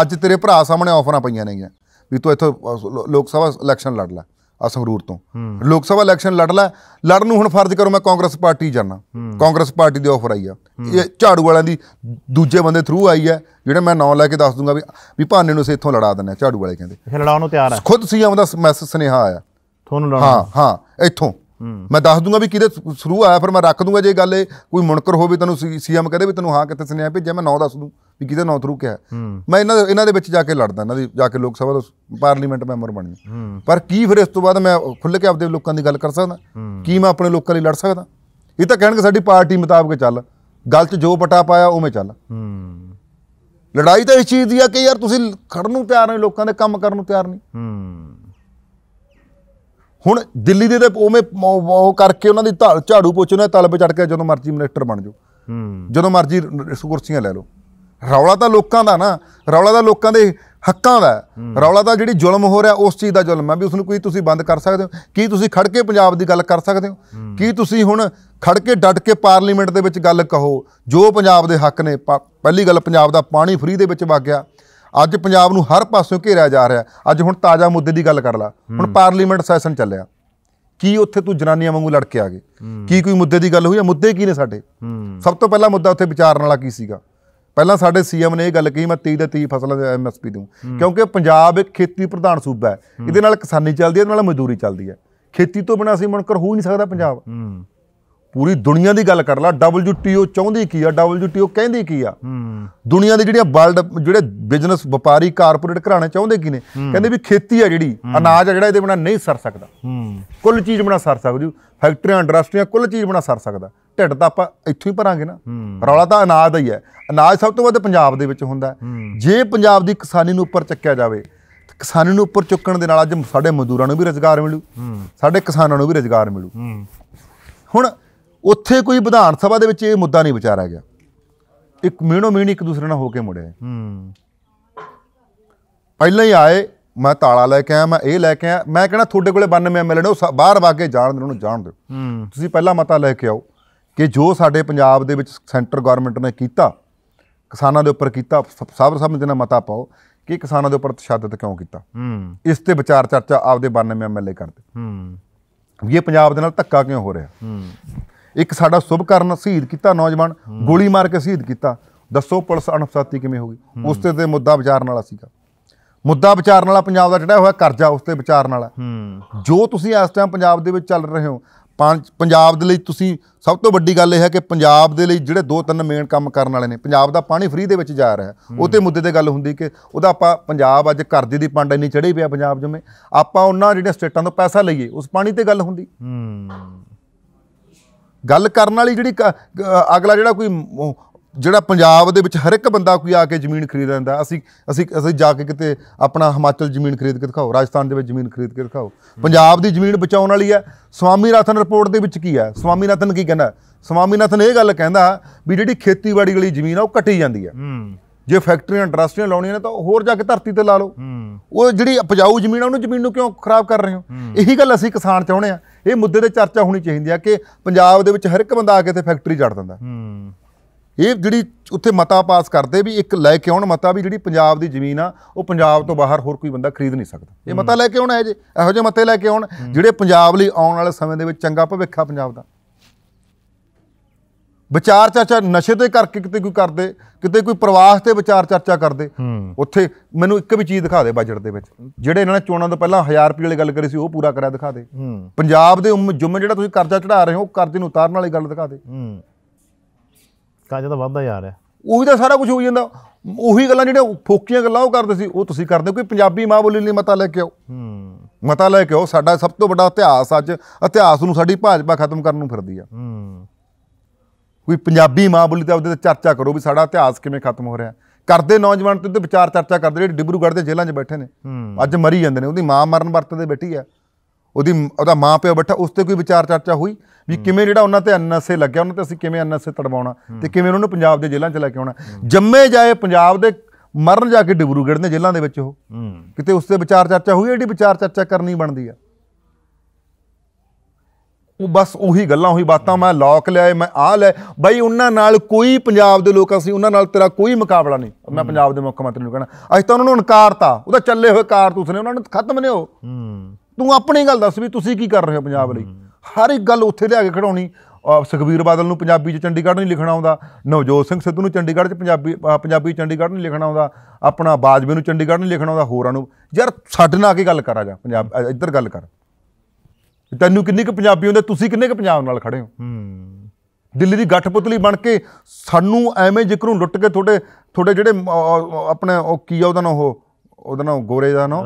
ਅੱਜ ਤੇਰੇ ਭਰਾ ਸਾਹਮਣੇ ਆਫਰਾਂ ਪਈਆਂ ਨੇਗੀਆਂ ਵੀ ਤੂੰ ਇੱਥੋਂ ਲੋਕ ਸਭਾ ਇਲੈਕਸ਼ਨ ਲੜ ਲੈ ਆ ਸੰਗਰੂਰ ਤੋਂ ਲੋਕ ਸਭਾ ਇਲੈਕਸ਼ਨ ਲੜ ਲੈ ਲੜਨ ਨੂੰ ਹੁਣ ਫਰਜ਼ ਕਰੋ ਮੈਂ ਕਾਂਗਰਸ ਪਾਰਟੀ ਜਾਣਾ ਕਾਂਗਰਸ ਪਾਰਟੀ ਦੀ ਆਫਰ ਆਈ ਆ ਇਹ ਝਾੜੂ ਵਾਲਿਆਂ ਦੀ ਦੂਜੇ ਬੰਦੇ ਥਰੂ ਆਈ ਆ ਜਿਹੜੇ ਮੈਂ ਨਾਂ ਲੈ ਕੇ ਦੱਸ ਦੂੰਗਾ ਵੀ ਵੀ ਭਾਨੇ ਨੂੰ ਸੇ ਇੱਥੋਂ ਲੜਾ ਦਿੰਦੇ ਝਾੜੂ ਵਾਲੇ ਕਹਿੰਦੇ ਫਿਰ ਲੜਾਉਣ ਨੂੰ ਤਿਆਰ ਆ ਖੁਦ ਸੀਐਮ ਦਾ ਮੈਸੇਜ ਸੁਨੇਹਾ ਆਇਆ ਤੁਹਾਨੂੰ ਲੜਾਉਣਾ ਹਾਂ ਹਾਂ ਇੱਥੋਂ ਮੈਂ ਦੱਸ ਦੂੰਗਾ ਵੀ ਕਿਹਦੇ ਸ਼ੁਰੂ ਆਇਆ ਫਿਰ ਮੈਂ ਰੱਖ ਦੂੰਗਾ ਜੇ ਗੱਲ ਇਹ ਕੋਈ ਮੁਣਕਰ ਹੋਵੇ ਤੈਨੂੰ ਸੀਐਮ ਕਹਦੇ ਵੀ ਤੈਨੂੰ ਹਾਂ ਕਿੱਥੇ ਸੁਨੇਹਾ ਭੇਜਿਆ ਮੈਂ ਨੌ ਦੱਸ ਦੂੰ ਵੀ ਕਿਹਦੇ ਨੌ ਥਰੂ ਕਿਹਾ ਮੈਂ ਇਹਨਾਂ ਇਹਨਾਂ ਦੇ ਵਿੱਚ ਜਾ ਕੇ ਲੜਦਾ ਇਹਨਾਂ ਦੀ ਜਾ ਕੇ ਲੋਕ ਸਭਾ ਦਾ ਪਾਰਲੀਮੈਂਟ ਮੈਂਬਰ ਬਣਨੀ ਪਰ ਕੀ ਫਿਰ ਇਸ ਤੋਂ ਬਾਅਦ ਮੈਂ ਖੁੱਲ ਕੇ ਆਪਦੇ ਲੋਕਾਂ ਦੀ ਗੱਲ ਕਰ ਸਕਦਾ ਕੀ ਮੈਂ ਆਪਣੇ ਲੋਕਾਂ ਲਈ ਲੜ ਸਕਦਾ ਇਹ ਤਾਂ ਕਹਿਣਗੇ ਸਾਡੀ ਪਾਰਟੀ ਮੁਤਾਬਕ ਚੱਲ ਗੱਲ 'ਚ ਜੋ ਪਟਾ ਪਾਇਆ ਉਵੇਂ ਚੱਲ ਲੜਾਈ ਤਾਂ ਇਸ ਚੀਜ਼ ਦੀ ਆ ਕਿ ਯਾਰ ਤੁਸੀਂ ਖੜਨ ਨੂੰ ਤਿਆਰ ਨਹੀਂ ਲੋਕਾਂ ਦੇ ਕੰਮ ਕਰਨ ਨੂੰ ਤਿਆਰ ਨਹੀਂ ਹੁਣ ਦਿੱਲੀ ਦੇ ਤੇ ਉਵੇਂ ਉਹ ਕਰਕੇ ਉਹਨਾਂ ਦੀ ਧਾਲ ਝਾੜੂ ਪੋਚੋ ਉਹਨਾਂ ਤਲ ਚੜ ਕੇ ਜਦੋਂ ਮਰਜ਼ੀ ਮਿਨਿਸਟਰ ਬਣ ਜਾਓ ਹੂੰ ਜਦੋਂ ਮਰਜ਼ੀ ਕੁਰਸੀਆਂ ਲੈ ਲਓ ਰੌਲਾ ਤਾਂ ਲੋਕਾਂ ਦਾ ਨਾ ਰੌਲਾ ਤਾਂ ਲੋਕਾਂ ਦੇ ਹੱਕਾਂ ਦਾ ਰੌਲਾ ਤਾਂ ਜਿਹੜੀ ਜ਼ੁਲਮ ਹੋ ਰਿਹਾ ਉਸ ਚੀਜ਼ ਦਾ ਜ਼ੁਲਮ ਹੈ ਵੀ ਉਸ ਨੂੰ ਕੋਈ ਤੁਸੀਂ ਬੰਦ ਕਰ ਸਕਦੇ ਹੋ ਕੀ ਤੁਸੀਂ ਖੜ ਕੇ ਪੰਜਾਬ ਦੀ ਗੱਲ ਕਰ ਸਕਦੇ ਹੋ ਕੀ ਤੁਸੀਂ ਹੁਣ ਖੜ ਕੇ ਡਟ ਕੇ ਪਾਰਲੀਮੈਂਟ ਦੇ ਵਿੱਚ ਗੱਲ ਕਹੋ ਜੋ ਪੰਜਾਬ ਦੇ ਹੱਕ ਨੇ ਪਹਿਲੀ ਗੱਲ ਪੰਜਾਬ ਦਾ ਪਾਣੀ ਫ੍ਰੀ ਦੇ ਵਿੱਚ ਵਗ ਗਿਆ ਅੱਜ ਪੰਜਾਬ ਨੂੰ ਹਰ ਪਾਸਿਓਂ ਘੇਰਿਆ ਜਾ ਰਿਹਾ ਅੱਜ ਹੁਣ ਤਾਜ਼ਾ ਮੁੱਦੇ ਦੀ ਗੱਲ ਕਰ ਲਾ ਹੁਣ ਪਾਰਲੀਮੈਂਟ ਸੈਸ਼ਨ ਚੱਲਿਆ ਕੀ ਉੱਥੇ ਤੂੰ ਜਨਾਨੀਆਂ ਵਾਂਗੂ ਲੜ ਕੇ ਆ ਗਏ ਕੀ ਕੋਈ ਮੁੱਦੇ ਦੀ ਗੱਲ ਹੋਈ ਆ ਮੁੱਦੇ ਕੀ ਨੇ ਸਾਡੇ ਸਭ ਤੋਂ ਪਹਿਲਾ ਮੁੱਦਾ ਉੱਥੇ ਵਿਚਾਰਨ ਵਾਲਾ ਕੀ ਸੀਗਾ ਪਹਿਲਾਂ ਸਾਡੇ ਸੀਐਮ ਨੇ ਇਹ ਗੱਲ ਕਹੀ ਮੈਂ 30 ਦੇ 30 ਫਸਲਾਂ ਦੇ ਐਮਐਸਪੀ ਦੂੰ ਕਿਉਂਕਿ ਪੰਜਾਬ ਇੱਕ ਖੇਤੀ ਪ੍ਰਧਾਨ ਸੂਬਾ ਹੈ ਇਹਦੇ ਨਾਲ ਕਿਸਾਨੀ ਚੱਲਦੀ ਹੈ ਇਹਦੇ ਨਾਲ ਮਜ਼ਦੂਰੀ ਚੱਲਦੀ ਹੈ ਖੇਤੀ ਤੋਂ ਬਿਨਾਂ ਅਸੀਂ ਮਨਕਰ ਹੋ ਹੀ ਨਹੀਂ ਸਕਦਾ ਪੰਜਾਬ ਪੂਰੀ ਦੁਨੀਆ ਦੀ ਗੱਲ ਕਰ ਲਾ WTO ਚਾਹੁੰਦੀ ਕੀ ਆ WTO ਕਹਿੰਦੀ ਕੀ ਆ ਦੁਨੀਆ ਦੇ ਜਿਹੜੇ ਵਰਲਡ ਜਿਹੜੇ ਬਿਜ਼ਨਸ ਵਪਾਰੀ ਕਾਰਪੋਰੇਟ ਘਰਾਣੇ ਚਾਹੁੰਦੇ ਕੀ ਨੇ ਕਹਿੰਦੇ ਵੀ ਖੇਤੀ ਆ ਜਿਹੜੀ ਅਨਾਜ ਆ ਜਿਹੜਾ ਇਹਦੇ ਬਿਨਾ ਨਹੀਂ ਸਰ ਸਕਦਾ ਕੁੱਲ ਚੀਜ਼ ਬਿਨਾ ਸਰ ਸਕਦੀ ਫੈਕਟਰੀਆਂ ਇੰਡਸਟਰੀਆਂ ਕੁੱਲ ਚੀਜ਼ ਬਿਨਾ ਸਰ ਸਕਦਾ ਢਿੱਡ ਤਾਂ ਆਪਾਂ ਇੱਥੋਂ ਹੀ ਭਰਾਂਗੇ ਨਾ ਰੌਲਾ ਤਾਂ ਅਨਾਜ ਦਾ ਹੀ ਹੈ ਅਨਾਜ ਸਭ ਤੋਂ ਵੱਧ ਪੰਜਾਬ ਦੇ ਵਿੱਚ ਹੁੰਦਾ ਜੇ ਪੰਜਾਬ ਦੀ ਕਿਸਾਨੀ ਨੂੰ ਉੱਪਰ ਚੱਕਿਆ ਜਾਵੇ ਕਿਸਾਨੀ ਨੂੰ ਉੱਪਰ ਚੁੱਕਣ ਦੇ ਨਾਲ ਅੱਜ ਸਾਡੇ ਮਜ਼ਦੂਰਾਂ ਨੂੰ ਵੀ ਰੋਜ਼ਗਾਰ ਮਿਲੂ ਸਾਡੇ ਕਿਸਾਨਾਂ ਨੂੰ ਵੀ ਰੋਜ਼ਗਾਰ ਮਿਲੂ ਹੁਣ ਉੱਥੇ ਕੋਈ ਵਿਧਾਨ ਸਭਾ ਦੇ ਵਿੱਚ ਇਹ ਮੁੱਦਾ ਨਹੀਂ ਵਿਚਾਰਿਆ ਗਿਆ ਇੱਕ ਮੀਣੋ ਮੀਣ ਇੱਕ ਦੂਸਰੇ ਨਾਲ ਹੋ ਕੇ ਮੁੜਿਆ ਹੂੰ ਪਹਿਲਾਂ ਹੀ ਆਏ ਮੈਂ ਤਾਲਾ ਲੈ ਕੇ ਆਇਆ ਮੈਂ ਇਹ ਲੈ ਕੇ ਆਇਆ ਮੈਂ ਕਹਿੰਦਾ ਤੁਹਾਡੇ ਕੋਲੇ 92 ਐਮਐਲਏ ਨੇ ਉਹ ਬਾਹਰ ਵਾ ਕੇ ਜਾਣ ਦੇ ਉਹਨੂੰ ਜਾਣ ਦਿਓ ਤੁਸੀਂ ਪਹਿਲਾਂ ਮਤਾ ਲੈ ਕੇ ਆਓ ਕਿ ਜੋ ਸਾਡੇ ਪੰਜਾਬ ਦੇ ਵਿੱਚ ਸੈਂਟਰ ਗਵਰਨਮੈਂਟ ਨੇ ਕੀਤਾ ਕਿਸਾਨਾਂ ਦੇ ਉੱਪਰ ਕੀਤਾ ਸਭ ਸਮਝ ਨਾਲ ਮਤਾ ਪਾਓ ਕਿ ਕਿਸਾਨਾਂ ਦੇ ਉੱਪਰ ਤਸ਼ੱਦਦ ਕਿਉਂ ਕੀਤਾ ਇਸ ਤੇ ਵਿਚਾਰ ਚਰਚਾ ਆਪਦੇ 92 ਐਮਐਲਏ ਕਰਦੇ ਵੀ ਇਹ ਪੰਜਾਬ ਦੇ ਨਾਲ ਧੱਕਾ ਕਿਉਂ ਹੋ ਰਿਹਾ ਇੱਕ ਸਾਡਾ ਸੁਭਕਰਨ ਸ਼ਹੀਦ ਕੀਤਾ ਨੌਜਵਾਨ ਗੋਲੀ ਮਾਰ ਕੇ ਸ਼ਹੀਦ ਕੀਤਾ ਦੱਸੋ ਪੁਲਿਸ ਅਣਫਸਾਤੀ ਕਿਵੇਂ ਹੋ ਗਈ ਉਸ ਤੇ ਤੇ ਮੁੱਦਾ ਵਿਚਾਰਨ ਵਾਲਾ ਸੀਗਾ ਮੁੱਦਾ ਵਿਚਾਰਨ ਵਾਲਾ ਪੰਜਾਬ ਦਾ ਜਿਹੜਾ ਹੋਇਆ ਕਰਜ਼ਾ ਉਸ ਤੇ ਵਿਚਾਰਨ ਵਾਲਾ ਜੋ ਤੁਸੀਂ ਇਸ ਟਾਈਮ ਪੰਜਾਬ ਦੇ ਵਿੱਚ ਚੱਲ ਰਹੇ ਹੋ ਪੰਜਾਬ ਦੇ ਲਈ ਤੁਸੀਂ ਸਭ ਤੋਂ ਵੱਡੀ ਗੱਲ ਇਹ ਹੈ ਕਿ ਪੰਜਾਬ ਦੇ ਲਈ ਜਿਹੜੇ ਦੋ ਤਿੰਨ ਮੇਨ ਕੰਮ ਕਰਨ ਵਾਲੇ ਨੇ ਪੰਜਾਬ ਦਾ ਪਾਣੀ ਫ੍ਰੀ ਦੇ ਵਿੱਚ ਜਾ ਰਿਹਾ ਉਹ ਤੇ ਮੁੱਦੇ ਤੇ ਗੱਲ ਹੁੰਦੀ ਕਿ ਉਹਦਾ ਆਪਾਂ ਪੰਜਾਬ ਅੱਜ ਕਰਜ਼ੇ ਦੀ ਪੰਡ ਇੰਨੀ ਚੜੀ ਪਿਆ ਪੰਜਾਬ ਜਿਵੇਂ ਆਪਾਂ ਉਹਨਾਂ ਜਿਹੜੇ ਸਟੇਟਾਂ ਤੋਂ ਪੈਸਾ ਲਈਏ ਉਸ ਪਾਣੀ ਤੇ ਗੱਲ ਹੁੰਦੀ ਗੱਲ ਕਰਨ ਵਾਲੀ ਜਿਹੜੀ ਅਗਲਾ ਜਿਹੜਾ ਕੋਈ ਜਿਹੜਾ ਪੰਜਾਬ ਦੇ ਵਿੱਚ ਹਰ ਇੱਕ ਬੰਦਾ ਕੋਈ ਆ ਕੇ ਜ਼ਮੀਨ ਖਰੀਦ ਲੈਂਦਾ ਅਸੀਂ ਅਸੀਂ ਅਸੀਂ ਜਾ ਕੇ ਕਿਤੇ ਆਪਣਾ ਹਿਮਾਚਲ ਜ਼ਮੀਨ ਖਰੀਦ ਕੇ ਦਿਖਾਓ ਰਾਜਸਥਾਨ ਦੇ ਵਿੱਚ ਜ਼ਮੀਨ ਖਰੀਦ ਕੇ ਦਿਖਾਓ ਪੰਜਾਬ ਦੀ ਜ਼ਮੀਨ ਬਚਾਉਣ ਵਾਲੀ ਹੈ ਸਵਾਮੀਨਾਥਨ ਰਿਪੋਰਟ ਦੇ ਵਿੱਚ ਕੀ ਹੈ ਸਵਾਮੀਨਾਥਨ ਕੀ ਕਹਿੰਦਾ ਸਵਾਮੀਨਾਥਨ ਇਹ ਗੱਲ ਕਹਿੰਦਾ ਵੀ ਜਿਹੜੀ ਖੇਤੀਬਾੜੀ ਵਾਲੀ ਜ਼ਮੀਨ ਆ ਉਹ ਕੱਟੀ ਜਾਂਦੀ ਹੈ ਜੇ ਫੈਕਟਰੀਆਂ ਇੰਡਸਟਰੀਆਂ ਲਾਉਣੀਆਂ ਨੇ ਤਾਂ ਹੋਰ ਜਾ ਕੇ ਧਰਤੀ ਤੇ ਲਾ ਲਓ ਉਹ ਜਿਹੜੀ ਉਪਜਾਊ ਜ਼ਮੀਨ ਆ ਉਹਨੂੰ ਜ਼ਮੀਨ ਨੂੰ ਕਿਉਂ ਖਰਾਬ ਕਰ ਰਹੇ ਹੋ ਇਹੀ ਗੱਲ ਅਸੀਂ ਕਿਸਾਨ ਚਾਹੁੰਦੇ ਆ ਇਹ ਮੁੱਦੇ ਤੇ ਚਰਚਾ ਹੋਣੀ ਚਾਹੀਦੀ ਆ ਕਿ ਪੰਜਾਬ ਦੇ ਵਿੱਚ ਹਰ ਇੱਕ ਬੰਦਾ ਆ ਕੇ ਤੇ ਫੈਕਟਰੀ ਜੜ ਦਿੰਦਾ ਇਹ ਜਿਹੜੀ ਉੱਥੇ ਮਤਾ ਪਾਸ ਕਰਦੇ ਵੀ ਇੱਕ ਲੈ ਕੇ ਆਉਣ ਮਤਾ ਵੀ ਜਿਹੜੀ ਪੰਜਾਬ ਦੀ ਜ਼ਮੀਨ ਆ ਉਹ ਪੰਜਾਬ ਤੋਂ ਬਾਹਰ ਹੋਰ ਕੋਈ ਬੰਦਾ ਖਰੀਦ ਨਹੀਂ ਸਕਦਾ ਇਹ ਮਤਾ ਲੈ ਕੇ ਆਉਣ ਹੈ ਜੇ ਇਹੋ ਜਿਹੇ ਮਤੇ ਲੈ ਕੇ ਆਉਣ ਜਿਹੜੇ ਪੰਜਾਬ ਲਈ ਆਉਣ ਵਾਲੇ ਸਮੇਂ ਦੇ ਵਿੱਚ ਚੰਗਾ ਭਵਿੱਖ ਆ ਪੰਜਾਬ ਦਾ ਵਿਚਾਰ ਚਰਚਾ ਨਸ਼ੇ ਦੇ ਕਰਕੇ ਕਿਤੇ ਕੋਈ ਕਰਦੇ ਕਿਤੇ ਕੋਈ ਪ੍ਰਵਾਸ ਤੇ ਵਿਚਾਰ ਚਰਚਾ ਕਰਦੇ ਉੱਥੇ ਮੈਨੂੰ ਇੱਕ ਵੀ ਚੀਜ਼ ਦਿਖਾ ਦੇ ਬਜਟ ਦੇ ਵਿੱਚ ਜਿਹੜੇ ਇਹਨਾਂ ਨੇ ਚੋਣਾਂ ਤੋਂ ਪਹਿਲਾਂ 1000 ਰੁਪਏ ਵਾਲੀ ਗੱਲ ਕਰੀ ਸੀ ਉਹ ਪੂਰਾ ਕਰਿਆ ਦਿਖਾ ਦੇ ਪੰਜਾਬ ਦੇ ਜੁੰਮ ਜਿਹੜਾ ਤੁਸੀਂ ਕਰਜ਼ਾ ਚੜਾ ਰਹੇ ਹੋ ਉਹ ਕਰਜ਼ੇ ਨੂੰ ਉਤਾਰਨ ਵਾਲੀ ਗੱਲ ਦਿਖਾ ਦੇ ਕਰਜ਼ਾ ਤਾਂ ਵੱਧਦਾ ਜਾ ਰਿਹਾ ਉਹੀ ਤਾਂ ਸਾਰਾ ਕੁਝ ਹੋਈ ਜਾਂਦਾ ਉਹੀ ਗੱਲਾਂ ਜਿਹੜੇ ਫੋਕੀਆਂ ਗੱਲਾਂ ਉਹ ਕਰਦੇ ਸੀ ਉਹ ਤੁਸੀਂ ਕਰਦੇ ਕੋਈ ਪੰਜਾਬੀ ਮਾਂ ਬੋਲੀ ਲਈ ਮਤਾ ਲੈ ਕੇ ਆਓ ਮਤਾ ਲੈ ਕੇ ਆਓ ਸਾਡਾ ਸਭ ਤੋਂ ਵੱਡਾ ਇਤਿਹਾਸ ਅੱਜ ਇਤਿਹਾਸ ਨੂੰ ਸਾਡੀ ਭਾਜਪਾ ਖਤਮ ਕਰਨ ਨੂੰ ਫਿਰਦੀ ਆ ਕੋਈ ਪੰਜਾਬੀ ਮਾਂ ਬੋਲੀ ਤੇ ਉਹਦੇ ਤੇ ਚਰਚਾ ਕਰੋ ਵੀ ਸਾਡਾ ਇਤਿਹਾਸ ਕਿਵੇਂ ਖਤਮ ਹੋ ਰਿਹਾ ਕਰਦੇ ਨੌਜਵਾਨ ਤੇ ਵਿਚਾਰ ਚਰਚਾ ਕਰਦੇ ਜਿਹੜੇ ਡਿਬਰੂਗੜ੍ਹ ਦੇ ਜੇਲ੍ਹਾਂ 'ਚ ਬੈਠੇ ਨੇ ਅੱਜ ਮਰੀ ਜਾਂਦੇ ਨੇ ਉਹਦੀ ਮਾਂ ਮਰਨ ਵਰਤ ਦੇ ਬੈਠੀ ਆ ਉਹਦੀ ਉਹਦਾ ਮਾਂ ਪਿਓ ਬੈਠਾ ਉਸ ਤੇ ਕੋਈ ਵਿਚਾਰ ਚਰਚਾ ਹੋਈ ਵੀ ਕਿਵੇਂ ਜਿਹੜਾ ਉਹਨਾਂ ਤੇ ਅਨਸੇ ਲੱਗਿਆ ਉਹਨਾਂ ਤੇ ਅਸੀਂ ਕਿਵੇਂ ਅਨਸੇ ਤੜਵਾਉਣਾ ਤੇ ਕਿਵੇਂ ਉਹਨਾਂ ਨੂੰ ਪੰਜਾਬ ਦੇ ਜੇਲ੍ਹਾਂ 'ਚ ਲੈ ਕੇ ਆਉਣਾ ਜੰਮੇ ਜਾਏ ਪੰਜਾਬ ਦੇ ਮਰਨ ਜਾ ਕੇ ਡਿਬਰੂਗੜ੍ਹ ਦੇ ਜੇਲ੍ਹਾਂ ਦੇ ਵਿੱਚ ਉਹ ਕਿਤੇ ਉਸ ਤੇ ਵਿਚਾਰ ਚਰਚਾ ਹੋਈ ਐਡੀ ਵਿਚਾਰ ਚਰਚਾ ਕਰਨੀ ਬਣਦੀ ਆ ਉਹ ਬਸ ਉਹੀ ਗੱਲਾਂ ਉਹੀ ਬਾਤਾਂ ਮੈਂ ਲੋਕ ਲਿਆਏ ਮੈਂ ਆ ਲੈ ਬਾਈ ਉਹਨਾਂ ਨਾਲ ਕੋਈ ਪੰਜਾਬ ਦੇ ਲੋਕ ਅਸੀਂ ਉਹਨਾਂ ਨਾਲ ਤੇਰਾ ਕੋਈ ਮੁਕਾਬਲਾ ਨਹੀਂ ਮੈਂ ਪੰਜਾਬ ਦੇ ਮੁੱਖ ਮੰਤਰੀ ਨੂੰ ਕਹਿਣਾ ਅੱਜ ਤਾਂ ਉਹਨਾਂ ਨੂੰ ਇਨਕਾਰਤਾ ਉਹਦਾ ਚੱਲੇ ਹੋਏ ਕਾਰਤੂਸ ਨੇ ਉਹਨਾਂ ਨੂੰ ਖਤਮ ਨੇ ਉਹ ਤੂੰ ਆਪਣੀ ਗੱਲ ਦੱਸ ਵੀ ਤੁਸੀਂ ਕੀ ਕਰ ਰਹੇ ਹੋ ਪੰਜਾਬ ਲਈ ਹਰ ਇੱਕ ਗੱਲ ਉੱਥੇ ਲਿਆ ਕੇ ਖੜਾਉਣੀ ਸੁਖਵੀਰ ਬਾਦਲ ਨੂੰ ਪੰਜਾਬੀ 'ਚ ਚੰਡੀਗੜ੍ਹ ਨਹੀਂ ਲਿਖਣਾ ਆਉਂਦਾ ਨਵਜੋਤ ਸਿੰਘ ਸਿੱਧੂ ਨੂੰ ਚੰਡੀਗੜ੍ਹ 'ਚ ਪੰਜਾਬੀ ਪੰਜਾਬੀ ਚੰਡੀਗੜ੍ਹ ਨਹੀਂ ਲਿਖਣਾ ਆਉਂਦਾ ਆਪਣਾ ਬਾਜਵੇ ਨੂੰ ਚੰਡੀਗੜ੍ਹ ਨਹੀਂ ਲਿਖਣਾ ਆਉਂਦਾ ਹੋਰਾਂ ਨੂੰ ਯਾਰ ਸਾਡੇ ਨਾਲ ਆ ਕੇ ਗੱਲ ਕਰਾ ਜਾ ਪੰਜਾਬ ਇੱਧਰ ਗੱਲ ਕਰ ਤੈਨੂੰ ਕਿੰਨੇ ਕੁ ਪੰਜਾਬੀ ਹੁੰਦੇ ਤੁਸੀਂ ਕਿੰਨੇ ਕੁ ਪੰਜਾਬ ਨਾਲ ਖੜੇ ਹੋ ਹੂੰ ਦਿੱਲੀ ਦੀ ਗੱਠਪੁਤਲੀ ਬਣ ਕੇ ਸਾਨੂੰ ਐਵੇਂ ਜਿਕਰੋਂ ਲੁੱਟ ਕੇ ਤੁਹਾਡੇ ਤੁਹਾਡੇ ਜਿਹੜੇ ਆਪਣੇ ਉਹ ਕੀ ਆ ਉਹਦਾ ਨਾ ਉਹ ਉਹਦਾ ਨਾਮ ਗੋਰੇ ਦਾ ਨਾਮ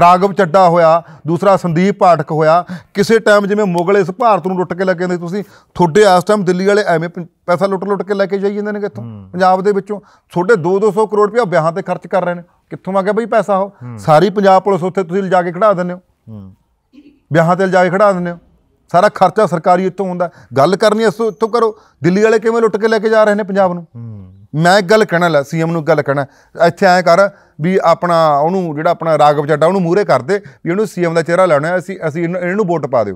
ਰਾਗਵ ਚੱਡਾ ਹੋਇਆ ਦੂਸਰਾ ਸੰਦੀਪ ਪਾਠਕ ਹੋਇਆ ਕਿਸੇ ਟਾਈਮ ਜਿਵੇਂ ਮੁਗਲ ਇਸ ਭਾਰਤ ਨੂੰ ਲੁੱਟ ਕੇ ਲੱਗੇ ਨੇ ਤੁਸੀਂ ਤੁਹਾਡੇ ਆਸ ਟਾਈਮ ਦਿੱਲੀ ਵਾਲੇ ਐਵੇਂ ਪੈਸਾ ਲੁੱਟ ਲੁੱਟ ਕੇ ਲੈ ਕੇ ਜਾਈ ਜਾਂਦੇ ਨੇ ਕਿੱਥੋਂ ਪੰਜਾਬ ਦੇ ਵਿੱਚੋਂ ਤੁਹਾਡੇ 2-200 ਕਰੋੜ ਰੁਪਏ ਵਿਆਹਾਂ ਤੇ ਖਰਚ ਕਰ ਰਹੇ ਨੇ ਕਿੱਥੋਂ ਆ ਗਿਆ ਬਈ ਪੈਸਾ ਉਹ ਸਾਰੀ ਪੰਜਾਬ ਪੁਲਿਸ ਉੱਥੇ ਤੁਸੀਂ ਲਿਜਾ ਕੇ ਖੜਾ ਦਿੰਦੇ ਹੋ ਵਿਆਹਾਂ ਤੇ ਜਾ ਕੇ ਖੜਾ ਦਿੰਦੇ ਹੋ ਸਾਰਾ ਖਰਚਾ ਸਰਕਾਰੀ ਉੱਤੋਂ ਹੁੰਦਾ ਗੱਲ ਕਰਨੀ ਇਸ ਤੋਂ ਕਰੋ ਦਿੱਲੀ ਵਾਲੇ ਕਿਵੇਂ ਲੁੱਟ ਕੇ ਲੈ ਕੇ ਜਾ ਰਹੇ ਨੇ ਪੰਜਾਬ ਨੂੰ ਮੈਂ ਇੱਕ ਗੱਲ ਕਹਿਣਾ ਲੈ ਸੀਐਮ ਨੂੰ ਗੱਲ ਕਹਿਣਾ ਇੱਥੇ ਐ ਕਰ ਵੀ ਆਪਣਾ ਉਹਨੂੰ ਜਿਹੜਾ ਆਪਣਾ ਰਾਗਵ ਚੱਡਾ ਉਹਨੂੰ ਮੂਹਰੇ ਕਰ ਦੇ ਵੀ ਉਹਨੂੰ ਸੀਐਮ ਦਾ ਚਿਹਰਾ ਲਾਉਣਾ ਅਸੀਂ ਅਸੀਂ ਇਹਨੂੰ ਵੋਟ ਪਾ ਦਿਓ